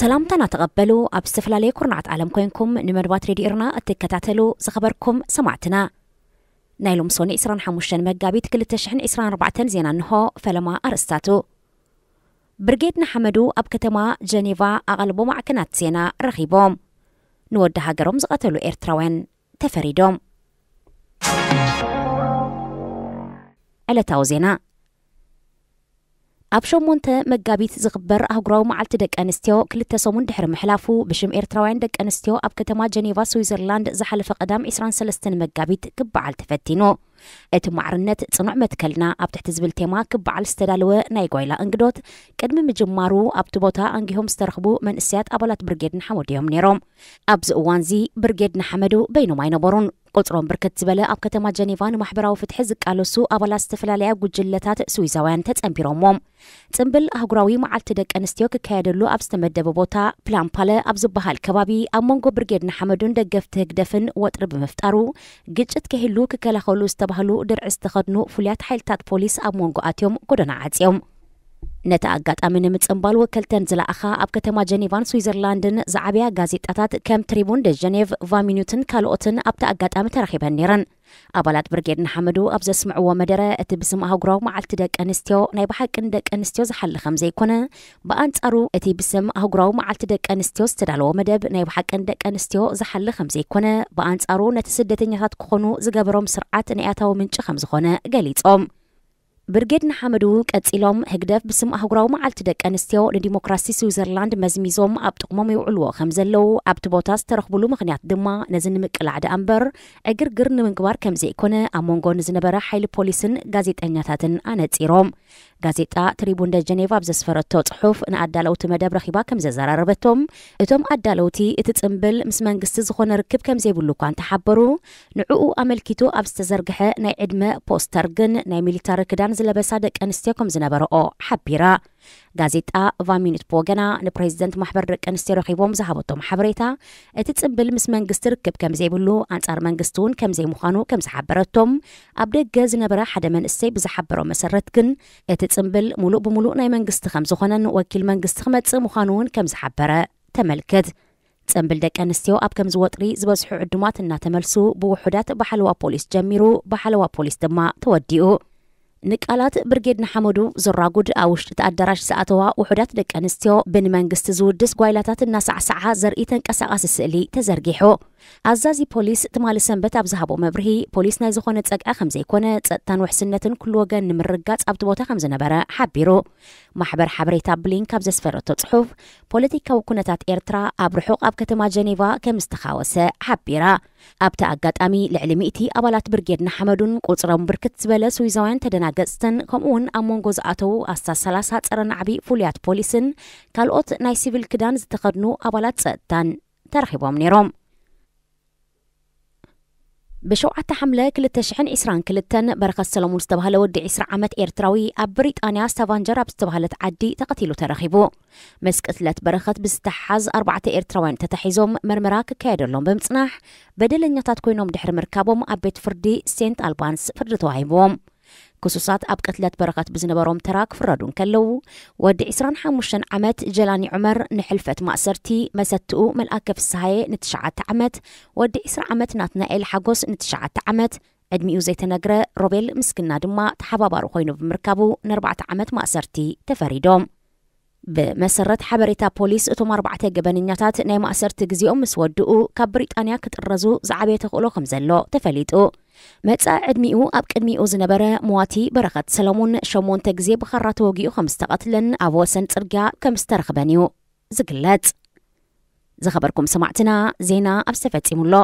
ሰላምታ እናተቐበሉ ኣብ ዝተፈላለየ ኩርናዓት ዓለም ኮይንኩም ንመድባት ሬድዮርና እትከታተሉ ዝኸበርኩም ሰማዕትና ናይ ሎም ሶኒ 25 መጋቢት 224 ዜና እንሆ ፈለማ ኣርእስታቱ ብርጌድ ንሓመዱ ኣብ ከተማ ጀኔቫ ኣቐልቦ ማዕክናት ዜና ረኺቦም ንወዲ ሃገሮም ዝቐተሉ ኤርትራውያን ተፈሪዶም ዕለታዊ ዜና ኣብ ሸሞንተ መጋቢት ዝግበር ኣህጉራዊ መዓልቲ ደቂ ኣንስትዮ ክልተ ሰሙን ድሕሪ ምሕላፉ ብሽም ኤርትራውያን ደቂ ኣንስትዮ ኣብ ከተማ ጀኔቫ ስዊዘርላንድ ዝሓለፈ ቀዳም 23 መጋቢት ክበዓል ተፈቲኑ እቲ ማዕርነት ጽኑዕ መትከልና ኣብ ትሕቲ ዝብል ቴማ ክበዓል ዝተዳለወ ናይ ጓይላ እንግዶት ቅድሚ ምጅማሩ ኣብቲ ቦታ ኣንጊሆም ዝተረኽቡ መንእስያት ኣባላት ብርጌድ ንሓመድ እዮም ነይሮም ኣብዚ እዋን እዚ ብርጌድ ንሓመዱ በይኖም ኣይነበሩን ቁፅሮም ብርክት ዝበለ ኣብ ከተማ ጀኔቫ ንማሕበራዊ ፍትሒ ዝቃለሱ ኣባላት ዝተፈላለያ ጉጅለታት ስዊዛውያን ተፀምቢሮሞም ፅምብል ኣህጉራዊ መዓልቲ ደቂ ኣንስትዮ ክካየደሉ ኣብ ዝተመደበ ቦታ ፕላምፓለ ኣብ ዝበሃል ከባቢ ኣብ መንጎ ብርጌድ ንሓመዱን ደገፍቲ ህግደፍን ወጥሪ ብምፍጣሩ ግጭት ከሂሉ ክከላኸሉ ዝተባህሉ ድርዒ ዝተኸድኑ ፍሉያት ሓይልታት ፖሊስ ኣብ መንጎ ኣትዮም ጎደና ዓፅዮም ነቲ ኣጋጣሚ ንምፅምባል ወከልተን ዝለኣኻ ኣብ ከተማ ጀኔቫን ስዊዘርላንድን ዝዓበያ ጋዜጣታት ከም ትሪቡን ደ ጀኔቭ ቫሚኒትን ካልኦትን ኣብቲ ኣጋጣሚ ተራኺበን ነይረን ኣባላት ብርጌድ ንሓመዱ ኣብ ዘስምዕዎ መደረ እቲ ብስም ኣህጉራዊ መዓልቲ ደቂ ኣንስትዮ ናይ ብሓቅን ደቂ ኣንስትዮ ዝሓለ ከም ዘይኮነ ብኣንጻሩ እቲ ብስም ኣህጉራዊ መዓልቲ ደቂ ኣንስትዮ ዝተዳለወ መደብ ናይ ብሓቅን ደቂ ኣንስትዮ ዝሓለ ከም ዘይኮነ ብኣንጻሩ ነቲ ስደተኛታት ክኾኑ ዝገበሮም ስርዓት ንኣታዊ ምንጪ ከም ዝኾነ ገሊፆም ብርጌድ ንሓመድ እውን ቀፂሎም ህግደፍ ብስም ኣህጉራዊ መዓልቲ ደቂ ኣንስትዮ ንዲሞክራሲ ስዊዘርላንድ መዝሚዞም ኣብ ጥቕሞም ይውዕልዎ ከም ዘለዉ ኣብቲ ቦታ ዝተረኽብሉ ምኽንያት ድማ ነዚ ንምቅላዕ ድኣ እምበር ዕግርግር ንምግባር ከም ዘይኮነ ኣብ መንጎ ንዝነበረ ሓይሊ ፖሊስን ጋዜጠኛታትን ኣነፂሮም غازيتا تريبون ده جنيفا بزسفر التطحف ان عدالوتي مدبر خيبا كم زرار ربطهم اتوم عدالوتي اتتقنبل مسمن قستز خونا ركب كم زي بلوكان تحبرو نعوقو امل كيتو ابستزرقحة ناي عدمة بوسترقن ناي ميليتار كدان زلا انستيكم زنبرو او حبيرا ጋዜጣ ቫሚኒት ብወገና ንፕሬዚደንት ማሕበር ደቂ ኣንስትዮ ረኺቦም ዝሃበቶም ሓበሬታ እቲ ፅምብል ምስ መንግስቲ ርክብ ከም ዘይብሉ ኣንጻር መንግስቲ እውን ከም ዘይምዃኑ ከም ዝሓበረቶም ኣብ ደገ ዝነበረ ሓደ መንእሰይ ብዝሓበሮ መሰረት ግን እቲ ፅምብል ሙሉእ ብሙሉእ ናይ መንግስቲ ከም ዝኾነን ወኪል መንግስቲ ክመፅእ ምዃኑ እውን ከም ዝሓበረ ተመልክት ፅምብል ደቂ ኣንስትዮ ኣብ ከምዚ ወጥሪ ዝበዝሑ ዕዱማት እናተመልሱ ብውሑዳት ብሓለዋ ፖሊስ ጀሚሩ ብሓለዋ ፖሊስ ድማ ተወዲኡ ንቃላት ብርጌድ ንሓመዱ ዘራጉድ ኣብ ውሽጢ እቲ ኣዳራሽ ዝኣተዋ ውሑዳት ደቂ ኣንስትዮ ብንመንግስቲ ዝውድስ ጓይላታት እናሳዕሳዓ ዘርኢ ተንቀሳቓሲ ስእሊ ተዘርጊሑ ኣዛዚ ፖሊስ ትማሊ ሰንበት ኣብ ዝሃቦ መብርሂ ፖሊስ ናይ ዝኾነ ፀግኣ ከም ዘይኮነ ፀጥታን ውሕስነትን ኩሉ ወገን ንምርጋፅ ኣብቲ ቦታ ከም ዝነበረ ሓቢሩ ማሕበር ሓበሬታ ብሊን ካብ ዘስፈረቶ ፅሑፍ ፖለቲካዊ ኩነታት ኤርትራ ኣብ ርሑቕ ኣብ ከተማ ጀኔቫ ከም ዝተኻወሰ ሓቢራ ኣብቲ ኣጋጣሚ ልዕሊ ምእቲ ኣባላት ብርጌድ ንሓመዱን ቁፅሮም ብርክት ዝበለ ስዊዛውያን ተደናገፅትን ከምኡውን ኣብ መንጎ ዝኣተዉ ኣስታት 30 ፀረ ናዕቢ ፍሉያት ፖሊስን ካልኦት ናይ ሲቪል ክዳን ዝተኸድኑ ኣባላት ፀጥታን ተረኺቦም ነይሮም بشوعة حملك للتشحن إسران كلتن برق السلام مستبهل ودي إسر عمت إيرتراوي أبريطانيا ستفانجر بستبهلت عدي تقتيلو ترخيبو مسك أثلت برخت بستحز أربعة إيرتراوين تتحيزوم مرمراك كادر لهم بمصنح بدل أن يتاتكوينهم دحر مركابهم أبيت فردي سينت ألبانس فردتو عيبوم ክሱሳት ኣብ ቅትለት በረኸት ብዝነበሮም ተራ ክፍረዱ እንከለዉ ወዲ 25 ዓመት ጀላኒ ዑመር ንሕልፈት ማእሰርቲ መሰትኡ መልኣከ ፍስሃየ ን9 ዓመት ወዲ 20 ዓመት ናትናኤል ሓጎስ ን9 ዓመት ዕድሚኡ ዘይተነግረ ሮቤል ምስግና ድማ ተሓባባሪ ኮይኑ ብምርካቡ ንኣርባዕተ ዓመት ማእሰርቲ ተፈሪዶም ብመሰረት ሓበሬታ ፖሊስ እቶም ኣርባዕተ ገበነኛታት ናይ ማእሰርቲ ግዜኦም ምስ ወድኡ ካብ ብሪጣንያ ክጥረዙ ዝዓበየ ተኽእሎ ከም ዘሎ ተፈሊጡ መጻኢ ዕድሚኡ ኣብ ቅድሚኡ ዝነበረ ሞዋቲ በረኸት ሰሎሙን ሸሞንተ ግዜ ብኻራ ተወጊኡ ከም ዝተቐትለን ኣብ ወሰን ጽርግያ ከም ዝተረኽበን እዩ ዝግለጽ ዝኸበርኩም ሰማዕትና ዜና ኣብ ዝተፈጺሙሎ